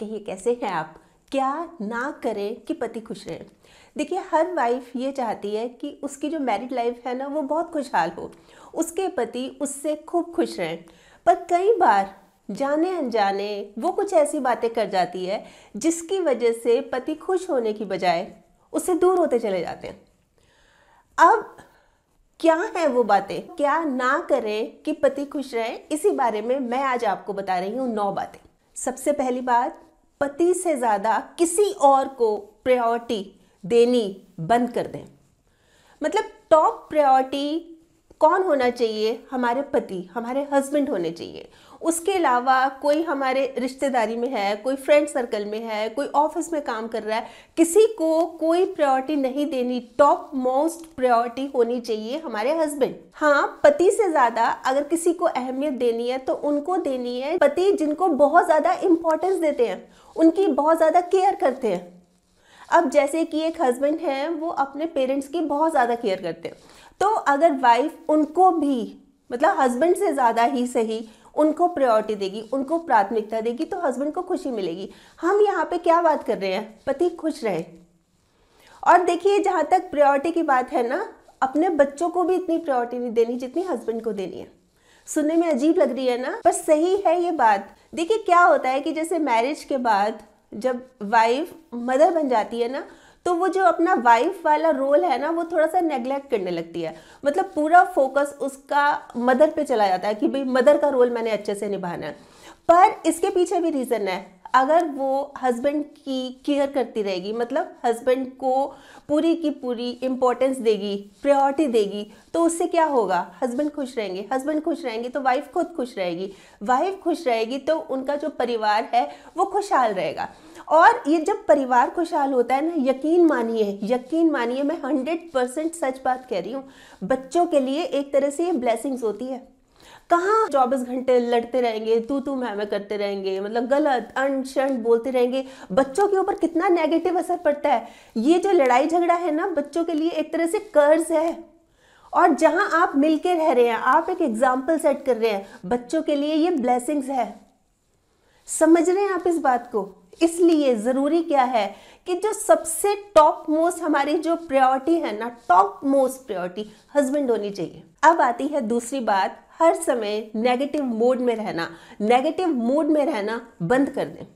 कहिए कैसे हैं आप क्या ना करें कि पति खुश रहे देखिए हर वाइफ ये चाहती है कि उसकी जो मैरिड लाइफ है ना वो बहुत खुशहाल हो उसके पति उससे खूब खुश रहें पर कई बार जाने अनजाने वो कुछ ऐसी बातें कर जाती है जिसकी वजह से पति खुश होने की बजाय उससे दूर होते चले जाते हैं अब क्या है वो बातें क्या ना करें कि पति खुश रहे इसी बारे में मैं आज आपको बता रही हूँ नौ बातें सबसे पहली बात पति से ज़्यादा किसी और को प्रायोरिटी देनी बंद कर दें मतलब टॉप प्रायोरिटी कौन होना चाहिए हमारे पति हमारे हस्बैंड होने चाहिए उसके अलावा कोई हमारे रिश्तेदारी में है कोई फ्रेंड सर्कल में है कोई ऑफिस में काम कर रहा है किसी को कोई प्रायोरिटी नहीं देनी टॉप मोस्ट प्रायोरिटी होनी चाहिए हमारे हस्बैंड हाँ पति से ज़्यादा अगर किसी को अहमियत देनी है तो उनको देनी है पति जिनको बहुत ज़्यादा इम्पोर्टेंस देते हैं उनकी बहुत ज़्यादा केयर करते हैं अब जैसे कि एक हस्बैंड है वो अपने पेरेंट्स की बहुत ज़्यादा केयर करते हैं तो अगर वाइफ उनको भी मतलब हस्बैंड से ज़्यादा ही सही उनको प्रायोरिटी देगी उनको प्राथमिकता देगी तो हस्बैंड को खुशी मिलेगी हम यहाँ पे क्या बात कर रहे हैं पति खुश रहे और देखिए जहाँ तक प्रायोरिटी की बात है ना अपने बच्चों को भी इतनी प्रायोरिटी नहीं देनी जितनी हस्बैंड को देनी है सुनने में अजीब लग रही है ना पर सही है ये बात देखिए क्या होता है कि जैसे मैरिज के बाद जब वाइफ मदर बन जाती है ना तो वो जो अपना वाइफ वाला रोल है ना वो थोड़ा सा नेग्लेक्ट करने लगती है मतलब पूरा फोकस उसका मदर पे चला जाता है कि भाई मदर का रोल मैंने अच्छे से निभाना है पर इसके पीछे भी रीज़न है अगर वो हस्बैंड की केयर करती रहेगी मतलब हस्बैंड को पूरी की पूरी इम्पोर्टेंस देगी प्रायोरिटी देगी तो उससे क्या होगा हस्बैंड खुश रहेंगे हस्बैंड खुश रहेंगे तो वाइफ खुद खुश रहेगी वाइफ खुश रहेगी तो उनका जो परिवार है वो खुशहाल रहेगा और ये जब परिवार खुशहाल होता है ना यकीन मानिए यकीन मानिए मैं हंड्रेड परसेंट सच बात कह रही हूँ बच्चों के लिए एक तरह से ये ब्लेसिंग्स होती है कहाँ चौबीस घंटे लड़ते रहेंगे तू तू मैं मैं करते रहेंगे मतलब गलत अनशन बोलते रहेंगे बच्चों के ऊपर कितना नेगेटिव असर पड़ता है ये जो लड़ाई झगड़ा है ना बच्चों के लिए एक तरह से कर्ज है और जहाँ आप मिलके रह रहे हैं आप एक एग्जाम्पल सेट कर रहे हैं बच्चों के लिए ये ब्लेसिंग्स है समझ रहे हैं आप इस बात को इसलिए ज़रूरी क्या है कि जो सबसे टॉप मोस्ट हमारी जो प्रायोरिटी है ना टॉप मोस्ट प्रायोरिटी हस्बैंड होनी चाहिए अब आती है दूसरी बात हर समय नेगेटिव मोड में रहना नेगेटिव मोड में रहना बंद कर दें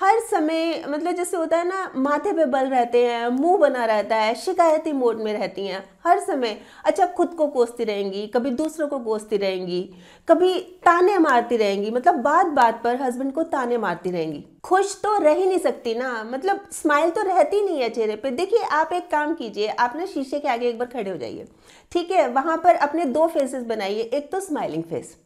हर समय मतलब जैसे होता है ना माथे पे बल रहते हैं मुंह बना रहता है शिकायती मोड में रहती हैं हर समय अच्छा खुद को कोसती रहेंगी कभी दूसरों को कोसती रहेंगी कभी ताने मारती रहेंगी मतलब बात बात पर हस्बैंड को ताने मारती रहेंगी खुश तो रह ही नहीं सकती ना मतलब स्माइल तो रहती नहीं है चेहरे पे देखिए आप एक काम कीजिए आप ना शीशे के आगे एक बार खड़े हो जाइए ठीक है वहां पर अपने दो फेसेस बनाइए एक तो स्माइलिंग फेस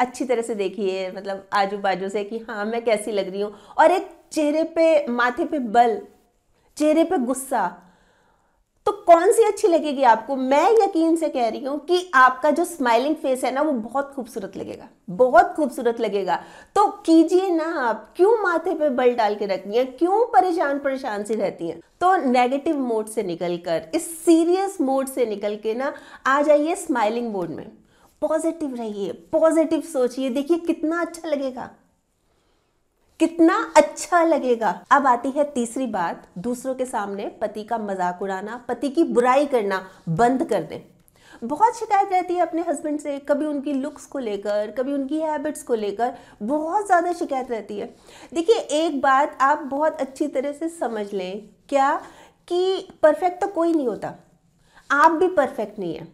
अच्छी तरह से देखिए मतलब आजू बाजू से कि हाँ मैं कैसी लग रही हूँ और एक चेहरे पे माथे पे बल चेहरे पे गुस्सा तो कौन सी अच्छी लगेगी आपको मैं यकीन से कह रही हूँ कि आपका जो स्माइलिंग फेस है ना वो बहुत खूबसूरत लगेगा बहुत खूबसूरत लगेगा तो कीजिए ना आप क्यों माथे पे बल डाल के रखती हैं क्यों परेशान परेशान सी रहती हैं तो नेगेटिव मोड से निकल कर इस सीरियस मोड से निकल के ना आ जाइए स्माइलिंग मोड में पॉजिटिव रहिए पॉजिटिव सोचिए देखिए कितना अच्छा लगेगा कितना अच्छा लगेगा अब आती है तीसरी बात दूसरों के सामने पति का मजाक उड़ाना पति की बुराई करना बंद कर दें बहुत शिकायत रहती है अपने हस्बैंड से कभी उनकी लुक्स को लेकर कभी उनकी हैबिट्स को लेकर बहुत ज़्यादा शिकायत रहती है देखिए एक बात आप बहुत अच्छी तरह से समझ लें क्या कि परफेक्ट तो कोई नहीं होता आप भी परफेक्ट नहीं है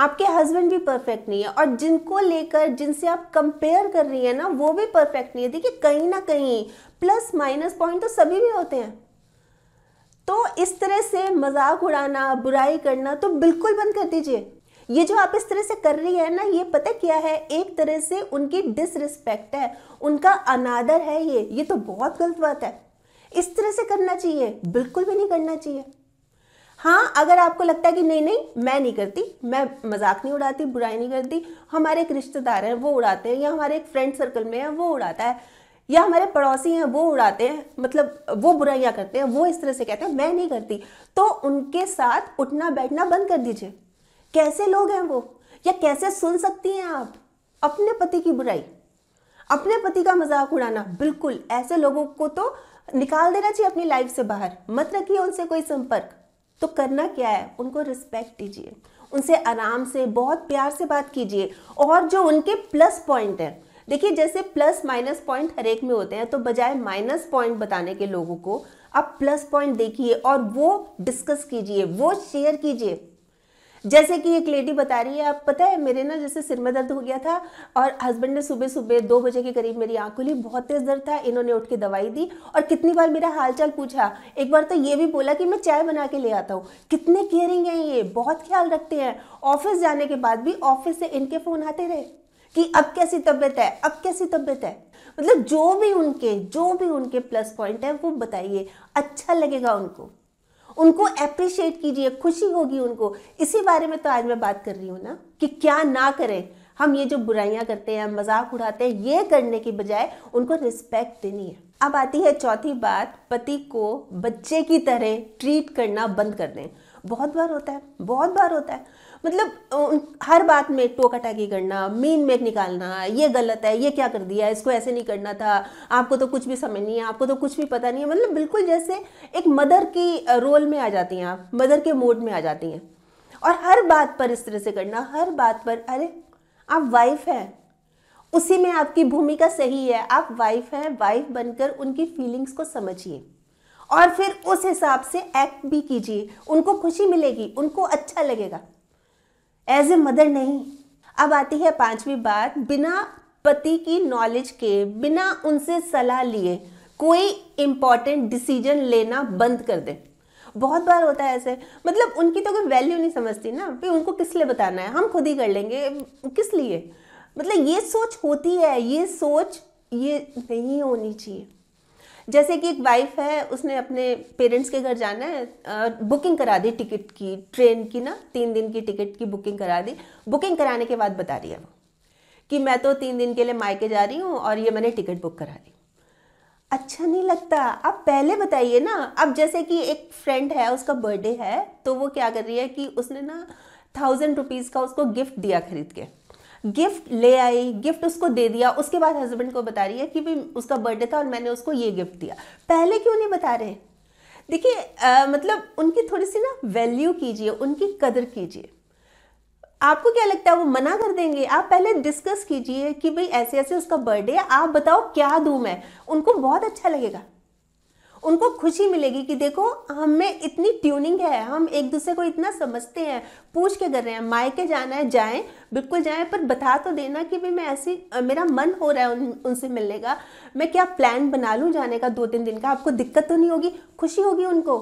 आपके हस्बैंड भी परफेक्ट नहीं है और जिनको लेकर जिनसे आप कंपेयर कर रही है ना वो भी परफेक्ट नहीं है देखिए कहीं ना कहीं प्लस माइनस पॉइंट तो सभी भी होते हैं तो इस तरह से मजाक उड़ाना बुराई करना तो बिल्कुल बंद कर दीजिए ये जो आप इस तरह से कर रही है ना ये पता क्या है एक तरह से उनकी डिसरिस्पेक्ट है उनका अनादर है ये ये तो बहुत गलत बात है इस तरह से करना चाहिए बिल्कुल भी नहीं करना चाहिए हाँ अगर आपको लगता है कि नहीं नहीं मैं नहीं करती मैं मजाक नहीं उड़ाती बुराई नहीं करती हमारे एक रिश्तेदार हैं वो उड़ाते हैं या हमारे एक फ्रेंड सर्कल में है वो उड़ाता है या हमारे पड़ोसी हैं वो उड़ाते हैं मतलब वो बुराइयाँ करते हैं वो इस तरह से कहते हैं मैं नहीं करती तो उनके साथ उठना बैठना बंद कर दीजिए कैसे लोग हैं वो या कैसे सुन सकती हैं आप अपने पति की बुराई अपने पति का मजाक उड़ाना बिल्कुल ऐसे लोगों को तो निकाल देना चाहिए अपनी लाइफ से बाहर मत रखिए उनसे कोई संपर्क तो करना क्या है उनको रिस्पेक्ट दीजिए उनसे आराम से बहुत प्यार से बात कीजिए और जो उनके प्लस पॉइंट हैं देखिए जैसे प्लस माइनस पॉइंट हर एक में होते हैं तो बजाय माइनस पॉइंट बताने के लोगों को आप प्लस पॉइंट देखिए और वो डिस्कस कीजिए वो शेयर कीजिए जैसे कि एक लेडी बता रही है आप पता है मेरे ना जैसे सिर में दर्द हो गया था और हस्बैंड ने सुबह सुबह दो बजे के करीब मेरी आंख खुली बहुत तेज़ दर्द था इन्होंने उठ के दवाई दी और कितनी बार मेरा हालचाल पूछा एक बार तो ये भी बोला कि मैं चाय बना के ले आता हूँ कितने केयरिंग हैं ये बहुत ख्याल रखते हैं ऑफिस जाने के बाद भी ऑफिस से इनके फ़ोन आते रहे कि अब कैसी तबीयत है अब कैसी तबीयत है मतलब जो भी उनके जो भी उनके प्लस पॉइंट है वो बताइए अच्छा लगेगा उनको उनको अप्रिशिएट कीजिए खुशी होगी उनको इसी बारे में तो आज मैं बात कर रही हूँ ना कि क्या ना करें हम ये जो बुराइयां करते हैं मजाक उड़ाते हैं ये करने के बजाय उनको रिस्पेक्ट देनी है अब आती है चौथी बात पति को बच्चे की तरह ट्रीट करना बंद कर दें बहुत बार होता है बहुत बार होता है मतलब हर बात में टोकाटाकी करना मीन मेक निकालना ये गलत है ये क्या कर दिया इसको ऐसे नहीं करना था आपको तो कुछ भी समझ नहीं है आपको तो कुछ भी पता नहीं है मतलब बिल्कुल जैसे एक मदर की रोल में आ जाती हैं आप मदर के मोड में आ जाती हैं और हर बात पर इस तरह से करना हर बात पर अरे आप वाइफ हैं उसी में आपकी भूमिका सही है आप वाइफ हैं वाइफ बनकर उनकी फीलिंग्स को समझिए और फिर उस हिसाब से एक्ट भी कीजिए उनको खुशी मिलेगी उनको अच्छा लगेगा एज ए मदर नहीं अब आती है पांचवी बात बिना पति की नॉलेज के बिना उनसे सलाह लिए कोई इंपॉर्टेंट डिसीजन लेना बंद कर दे बहुत बार होता है ऐसे मतलब उनकी तो कोई वैल्यू नहीं समझती ना भी उनको किस लिए बताना है हम खुद ही कर लेंगे किस लिए मतलब ये सोच होती है ये सोच ये नहीं होनी चाहिए जैसे कि एक वाइफ है उसने अपने पेरेंट्स के घर जाना है बुकिंग करा दी टिकट की ट्रेन की ना तीन दिन की टिकट की बुकिंग करा दी बुकिंग कराने के बाद बता रही है वो कि मैं तो तीन दिन के लिए मायके जा रही हूँ और ये मैंने टिकट बुक करा दी अच्छा नहीं लगता आप पहले बताइए ना अब जैसे कि एक फ्रेंड है उसका बर्थडे है तो वो क्या कर रही है कि उसने ना थाउजेंड रुपीज़ का उसको गिफ्ट दिया खरीद के गिफ्ट ले आई गिफ्ट उसको दे दिया उसके बाद हस्बैंड को बता रही है कि भाई उसका बर्थडे था और मैंने उसको ये गिफ्ट दिया पहले क्यों नहीं बता रहे देखिए मतलब उनकी थोड़ी सी ना वैल्यू कीजिए उनकी कदर कीजिए आपको क्या लगता है वो मना कर देंगे आप पहले डिस्कस कीजिए कि भाई ऐसे ऐसे उसका बर्थडे आप बताओ क्या दूँ मैं उनको बहुत अच्छा लगेगा उनको खुशी मिलेगी कि देखो हम में इतनी ट्यूनिंग है हम एक दूसरे को इतना समझते हैं पूछ के कर रहे हैं मायके जाना है जाएं बिल्कुल जाएं पर बता तो देना कि भाई मैं ऐसी मेरा मन हो रहा है उन उनसे मिलने का मैं क्या प्लान बना लूं जाने का दो तीन दिन का आपको दिक्कत तो नहीं होगी खुशी होगी उनको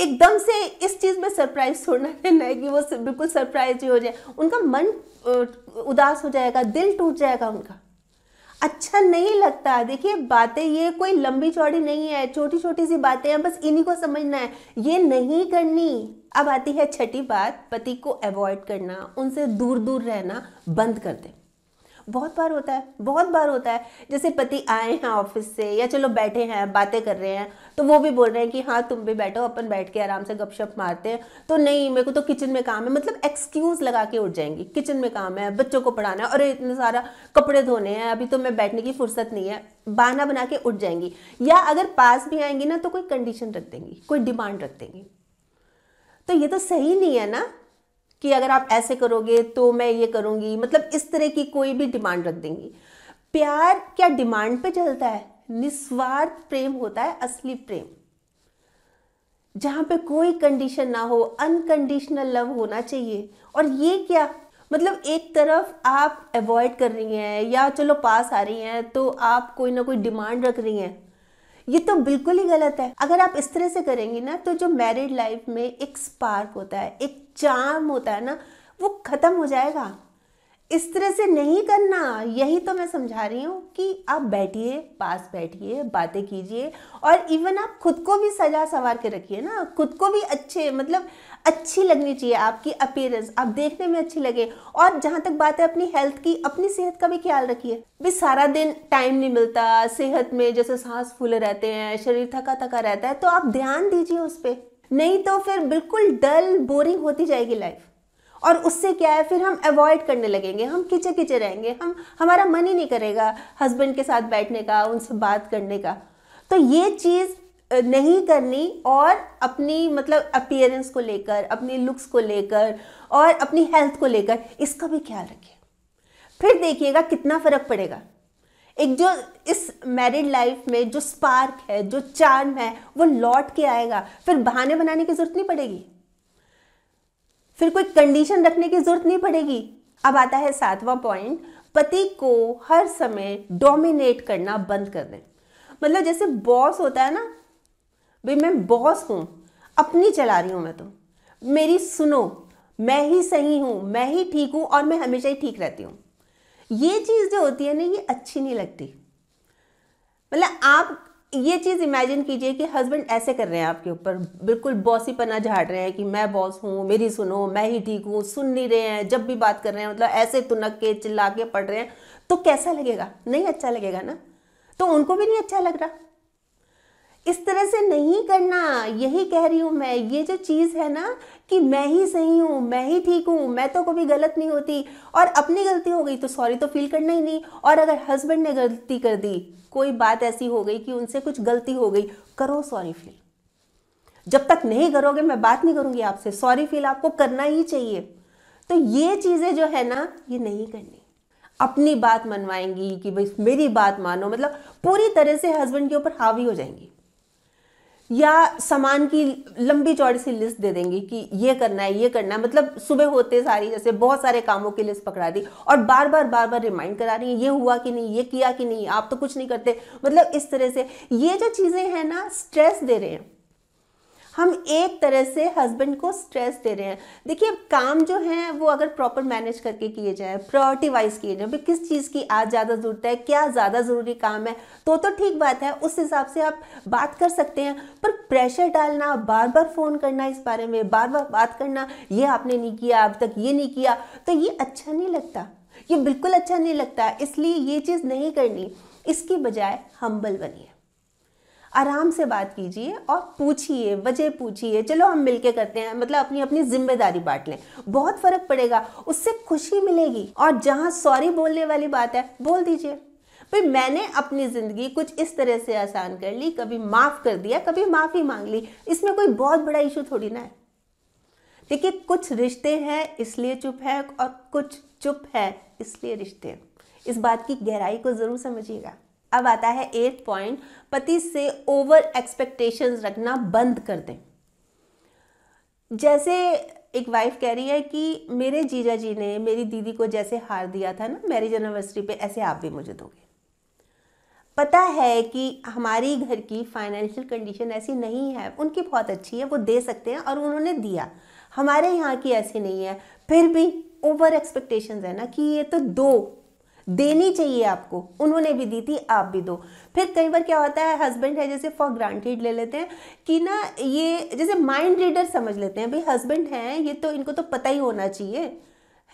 एकदम से इस चीज़ में सरप्राइज छोड़ना देना है कि वो बिल्कुल सरप्राइज ही हो जाए उनका मन उदास हो जाएगा दिल टूट जाएगा उनका अच्छा नहीं लगता देखिए बातें ये कोई लंबी चौड़ी नहीं है छोटी छोटी सी बातें हैं बस इन्हीं को समझना है ये नहीं करनी अब आती है छठी बात पति को अवॉइड करना उनसे दूर दूर रहना बंद कर दें बहुत बार होता है बहुत बार होता है जैसे पति आए हैं ऑफिस से या चलो बैठे हैं बातें कर रहे हैं तो वो भी बोल रहे हैं कि हाँ तुम भी बैठो अपन बैठ के आराम से गपशप मारते हैं तो नहीं मेरे को तो किचन में काम है मतलब एक्सक्यूज़ लगा के उठ जाएंगी किचन में काम है बच्चों को पढ़ाना है अरे इतने सारा कपड़े धोने हैं अभी तो मैं बैठने की फुर्सत नहीं है बहाना बना के उठ जाएंगी या अगर पास भी आएंगी ना तो कोई कंडीशन रख देंगी कोई डिमांड रख देंगी तो ये तो सही नहीं है ना कि अगर आप ऐसे करोगे तो मैं ये करूँगी मतलब इस तरह की कोई भी डिमांड रख देंगी प्यार क्या डिमांड पे चलता है निस्वार्थ प्रेम होता है असली प्रेम जहाँ पे कोई कंडीशन ना हो अनकंडीशनल लव होना चाहिए और ये क्या मतलब एक तरफ आप अवॉइड कर रही हैं या चलो पास आ रही हैं तो आप कोई ना कोई डिमांड रख रही हैं ये तो बिल्कुल ही गलत है अगर आप इस तरह से करेंगी ना तो जो मैरिड लाइफ में एक स्पार्क होता है एक चार्म होता है ना वो खत्म हो जाएगा इस तरह से नहीं करना यही तो मैं समझा रही हूँ कि आप बैठिए पास बैठिए बातें कीजिए और इवन आप खुद को भी सजा संवार के रखिए ना खुद को भी अच्छे मतलब अच्छी लगनी चाहिए आपकी अपीयरेंस आप देखने में अच्छी लगे और जहां तक बात है अपनी हेल्थ की अपनी सेहत का भी ख्याल रखिए भी सारा दिन टाइम नहीं मिलता सेहत में जैसे सांस फूले रहते हैं शरीर थका थका रहता है तो आप ध्यान दीजिए उस पर नहीं तो फिर बिल्कुल डल बोरिंग होती जाएगी लाइफ और उससे क्या है फिर हम अवॉइड करने लगेंगे हम किचे किचे रहेंगे हम हमारा मन ही नहीं करेगा हस्बैंड के साथ बैठने का उनसे बात करने का तो ये चीज़ नहीं करनी और अपनी मतलब अपीयरेंस को लेकर अपनी लुक्स को लेकर और अपनी हेल्थ को लेकर इसका भी ख्याल रखिए फिर देखिएगा कितना फ़र्क पड़ेगा एक जो इस मैरिड लाइफ में जो स्पार्क है जो चार्म है वो लौट के आएगा फिर बहाने बनाने की ज़रूरत नहीं पड़ेगी फिर कोई कंडीशन रखने की ज़रूरत नहीं पड़ेगी अब आता है सातवां पॉइंट पति को हर समय डोमिनेट करना बंद कर दें मतलब जैसे बॉस होता है ना भाई मैं बॉस हूँ अपनी चला रही हूँ मैं तो मेरी सुनो मैं ही सही हूँ मैं ही ठीक हूँ और मैं हमेशा ही ठीक रहती हूँ ये चीज़ जो होती है ना ये अच्छी नहीं लगती मतलब आप ये चीज़ इमेजिन कीजिए कि हस्बैंड ऐसे कर रहे हैं आपके ऊपर बिल्कुल बॉसी पना झाड़ रहे हैं कि मैं बॉस हूँ मेरी सुनो मैं ही ठीक हूँ सुन नहीं रहे हैं जब भी बात कर रहे हैं मतलब ऐसे तुनक के चिल्ला के पढ़ रहे हैं तो कैसा लगेगा नहीं अच्छा लगेगा ना तो उनको भी नहीं अच्छा लग रहा इस तरह से नहीं करना यही कह रही हूँ मैं ये जो चीज़ है ना कि मैं ही सही हूँ मैं ही ठीक हूँ मैं तो कभी गलत नहीं होती और अपनी गलती हो गई तो सॉरी तो फील करना ही नहीं और अगर हस्बैंड ने गलती कर दी कोई बात ऐसी हो गई कि उनसे कुछ गलती हो गई करो सॉरी फील जब तक नहीं करोगे मैं बात नहीं करूँगी आपसे सॉरी फील आपको करना ही चाहिए तो ये चीज़ें जो है ना ये नहीं करनी अपनी बात मनवाएंगी कि भाई मेरी बात मानो मतलब पूरी तरह से हस्बैंड के ऊपर हावी हो जाएंगी या सामान की लंबी चौड़ी सी लिस्ट दे देंगी कि ये करना है ये करना है मतलब सुबह होते सारी जैसे बहुत सारे कामों की लिस्ट पकड़ा दी और बार बार बार बार रिमाइंड करा रही है ये हुआ कि नहीं ये किया कि नहीं आप तो कुछ नहीं करते मतलब इस तरह से ये जो चीज़ें हैं ना स्ट्रेस दे रहे हैं हम एक तरह से हस्बैंड को स्ट्रेस दे रहे हैं देखिए काम जो है वो अगर प्रॉपर मैनेज करके किए जाए प्रायोरिटी वाइज किए जाए किस चीज़ की आज ज़्यादा ज़रूरत है क्या ज़्यादा ज़रूरी काम है तो तो ठीक बात है उस हिसाब से आप बात कर सकते हैं पर प्रेशर डालना बार बार फ़ोन करना इस बारे में बार बार बात करना ये आपने नहीं किया अब तक ये नहीं किया तो ये अच्छा नहीं लगता ये बिल्कुल अच्छा नहीं लगता इसलिए ये चीज़ नहीं करनी इसकी बजाय हम्बल बनिए आराम से बात कीजिए और पूछिए वजह पूछिए चलो हम मिलके करते हैं मतलब अपनी अपनी जिम्मेदारी बांट लें बहुत फर्क पड़ेगा उससे खुशी मिलेगी और जहाँ सॉरी बोलने वाली बात है बोल दीजिए भाई मैंने अपनी ज़िंदगी कुछ इस तरह से आसान कर ली कभी माफ़ कर दिया कभी माफ़ी मांग ली इसमें कोई बहुत बड़ा इशू थोड़ी ना है देखिए कुछ रिश्ते हैं इसलिए चुप है और कुछ चुप है इसलिए रिश्ते हैं इस बात की गहराई को ज़रूर समझिएगा अब आता है एट पॉइंट पति से ओवर एक्सपेक्टेशंस रखना बंद कर दें जैसे एक वाइफ कह रही है कि मेरे जीजा जी ने मेरी दीदी को जैसे हार दिया था ना मैरिज एनिवर्सरी पे ऐसे आप भी मुझे दोगे पता है कि हमारी घर की फाइनेंशियल कंडीशन ऐसी नहीं है उनकी बहुत अच्छी है वो दे सकते हैं और उन्होंने दिया हमारे यहाँ की ऐसी नहीं है फिर भी ओवर एक्सपेक्टेशन है ना कि ये तो दो देनी चाहिए आपको उन्होंने भी दी थी आप भी दो फिर कई बार क्या होता है हस्बैंड है जैसे फॉर ग्रांटेड ले लेते हैं कि ना ये जैसे माइंड रीडर समझ लेते हैं भाई हस्बैंड हैं ये तो इनको तो पता ही होना चाहिए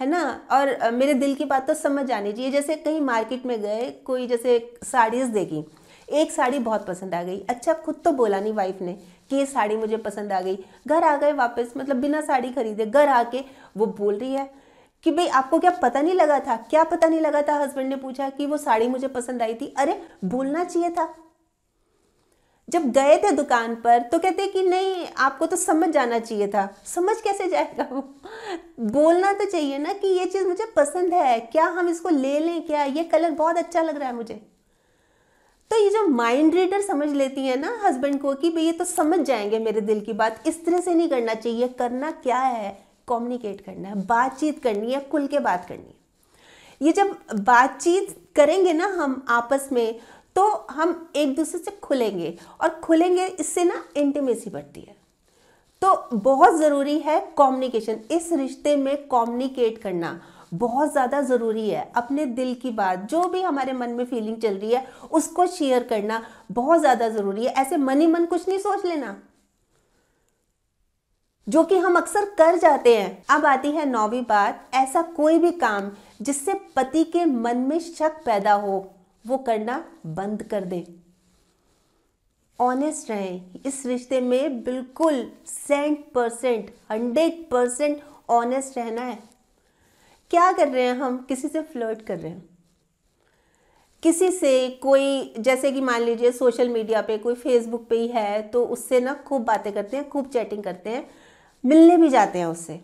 है ना और मेरे दिल की बात तो समझ आनी चाहिए जैसे कहीं मार्केट में गए कोई जैसे साड़ीज़ देखी एक साड़ी बहुत पसंद आ गई अच्छा खुद तो बोला नहीं वाइफ ने कि ये साड़ी मुझे पसंद आ गई घर आ गए वापस मतलब बिना साड़ी खरीदे घर आके वो बोल रही है कि भाई आपको क्या पता नहीं लगा था क्या पता नहीं लगा था हस्बैंड ने पूछा कि वो साड़ी मुझे पसंद आई थी अरे बोलना चाहिए था जब गए थे दुकान पर तो कहते कि नहीं आपको तो समझ जाना चाहिए था समझ कैसे जाएगा वो बोलना तो चाहिए ना कि ये चीज़ मुझे पसंद है क्या हम इसको ले लें क्या ये कलर बहुत अच्छा लग रहा है मुझे तो ये जो माइंड रीडर समझ लेती है ना हस्बैंड को कि भाई ये तो समझ जाएंगे मेरे दिल की बात इस तरह से नहीं करना चाहिए करना क्या है कम्युनिकेट करना है बातचीत करनी है खुल के बात करनी है ये जब बातचीत करेंगे ना हम आपस में तो हम एक दूसरे से खुलेंगे और खुलेंगे इससे ना इंटीमेसी बढ़ती है तो बहुत ज़रूरी है कम्युनिकेशन इस रिश्ते में कम्युनिकेट करना बहुत ज़्यादा ज़रूरी है अपने दिल की बात जो भी हमारे मन में फीलिंग चल रही है उसको शेयर करना बहुत ज़्यादा ज़रूरी है ऐसे मन ही मन कुछ नहीं सोच लेना जो कि हम अक्सर कर जाते हैं अब आती है नौवीं बात ऐसा कोई भी काम जिससे पति के मन में शक पैदा हो वो करना बंद कर दें ऑनेस्ट रहें इस रिश्ते में बिल्कुल cent percent hundred percent honest रहना है क्या कर रहे हैं हम किसी से फ्लर्ट कर रहे हैं किसी से कोई जैसे कि मान लीजिए सोशल मीडिया पे कोई फेसबुक पे ही है तो उससे ना खूब बातें करते हैं खूब चैटिंग करते हैं मिलने भी जाते हैं उससे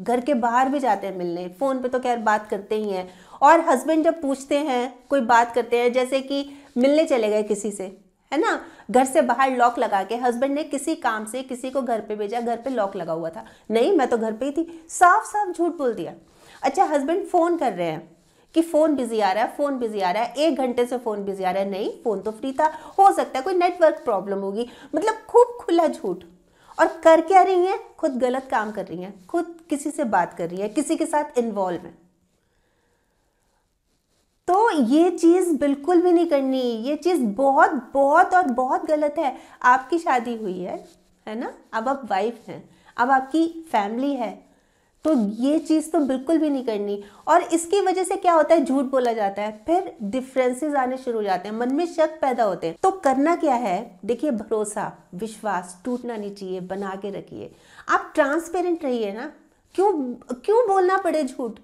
घर के बाहर भी जाते हैं मिलने फ़ोन पे तो खैर बात करते ही हैं और हस्बैंड जब पूछते हैं कोई बात करते हैं जैसे कि मिलने चले गए किसी से है ना घर से बाहर लॉक लगा के हस्बैंड ने किसी काम से किसी को घर पे भेजा घर पे लॉक लगा हुआ था नहीं मैं तो घर पे ही थी साफ साफ झूठ बोल दिया अच्छा हस्बैंड फ़ोन कर रहे हैं कि फ़ोन बिजी आ रहा है फ़ोन बिजी आ रहा है एक घंटे से फ़ोन बिजी आ रहा है नहीं फ़ोन तो फ्री था हो सकता है कोई नेटवर्क प्रॉब्लम होगी मतलब खूब खुला झूठ और कर क्या रही हैं खुद गलत काम कर रही हैं खुद किसी से बात कर रही हैं किसी के साथ इन्वॉल्व हैं तो ये चीज़ बिल्कुल भी नहीं करनी ये चीज़ बहुत बहुत और बहुत गलत है आपकी शादी हुई है है ना अब आप वाइफ हैं अब आपकी फैमिली है तो ये चीज़ तो बिल्कुल भी नहीं करनी और इसकी वजह से क्या होता है झूठ बोला जाता है फिर डिफरेंसेस आने शुरू हो जाते हैं मन में शक पैदा होते हैं तो करना क्या है देखिए भरोसा विश्वास टूटना नहीं चाहिए बना के रखिए आप ट्रांसपेरेंट रहिए ना क्यों क्यों बोलना पड़े झूठ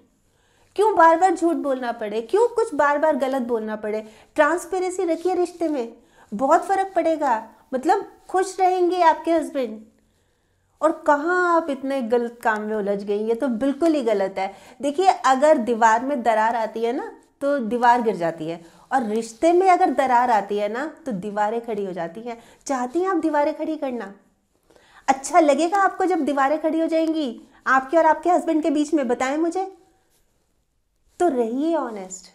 क्यों बार बार झूठ बोलना पड़े क्यों कुछ बार बार गलत बोलना पड़े ट्रांसपेरेंसी रखिए रिश्ते में बहुत फर्क पड़ेगा मतलब खुश रहेंगे आपके हस्बैंड और कहाँ आप इतने गलत काम में उलझ गई ये तो बिल्कुल ही गलत है देखिए अगर दीवार में दरार आती है ना तो दीवार गिर जाती है और रिश्ते में अगर दरार आती है ना तो दीवारें खड़ी हो जाती हैं चाहती हैं आप दीवारें खड़ी करना अच्छा लगेगा आपको जब दीवारें खड़ी हो जाएंगी आपके और आपके हस्बैंड के बीच में बताएं मुझे तो रहिए ऑनेस्ट